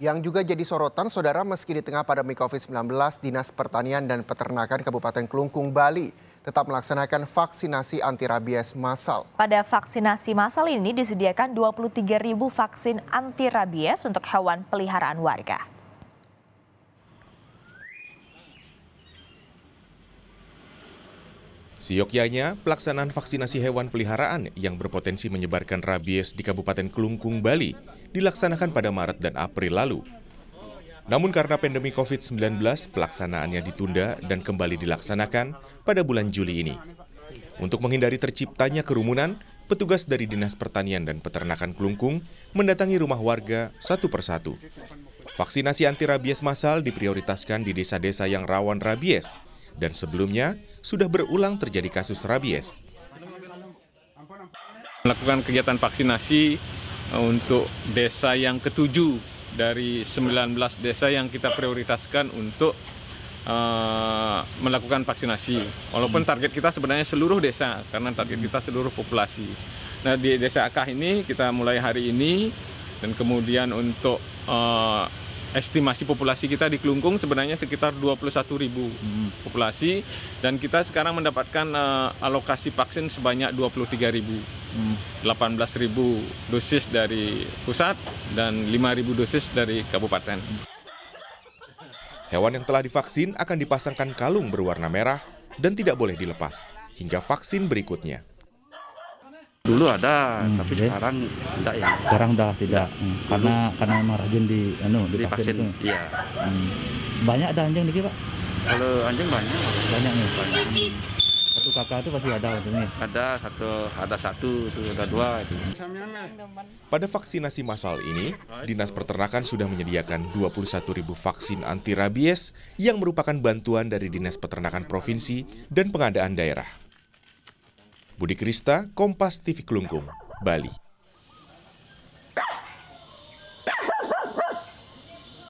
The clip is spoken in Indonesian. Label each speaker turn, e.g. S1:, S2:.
S1: Yang juga jadi sorotan, saudara, meski di tengah pandemi COVID-19, Dinas Pertanian dan Peternakan Kabupaten Kelungkung, Bali tetap melaksanakan vaksinasi anti rabies massal. Pada vaksinasi massal ini disediakan 23.000 vaksin anti rabies untuk hewan peliharaan warga. Siokyanya, pelaksanaan vaksinasi hewan peliharaan yang berpotensi menyebarkan rabies di Kabupaten Kelungkung, Bali dilaksanakan pada Maret dan April lalu. Namun karena pandemi COVID-19, pelaksanaannya ditunda dan kembali dilaksanakan pada bulan Juli ini. Untuk menghindari terciptanya kerumunan, petugas dari Dinas Pertanian dan Peternakan Kelungkung mendatangi rumah warga satu persatu. Vaksinasi anti rabies massal diprioritaskan di desa-desa yang rawan rabies, dan sebelumnya sudah berulang terjadi kasus rabies.
S2: Melakukan kegiatan vaksinasi untuk desa yang ketujuh dari 19 desa yang kita prioritaskan untuk uh, melakukan vaksinasi. Walaupun hmm. target kita sebenarnya seluruh desa karena target hmm. kita seluruh populasi. Nah di desa Akah ini kita mulai hari ini dan kemudian untuk uh, estimasi populasi kita di Kelungkung sebenarnya sekitar 21 ribu hmm. populasi dan kita sekarang mendapatkan uh, alokasi vaksin sebanyak 23 ribu. 18.000 dosis dari pusat dan 5.000 dosis dari kabupaten.
S1: Hewan yang telah divaksin akan dipasangkan kalung berwarna merah dan tidak boleh dilepas hingga vaksin berikutnya.
S2: Dulu ada, hmm, tapi okay. Ya. sekarang tidak ya. Sekarang dah tidak, hmm. karena Dulu. karena emang rajin di, anu, di divaksin. Di iya. Hmm. Banyak ada anjing di Pak? Kalau anjing banyak. Banyak nih. Banyak satu kakak itu pasti ada ini. Ada satu, ada satu,
S1: itu ada dua itu. Pada vaksinasi massal ini, Dinas Peternakan sudah menyediakan 21.000 vaksin anti rabies yang merupakan bantuan dari Dinas Peternakan Provinsi dan pengadaan daerah. Budi Krista, Kompas TV Kelungkung, Bali.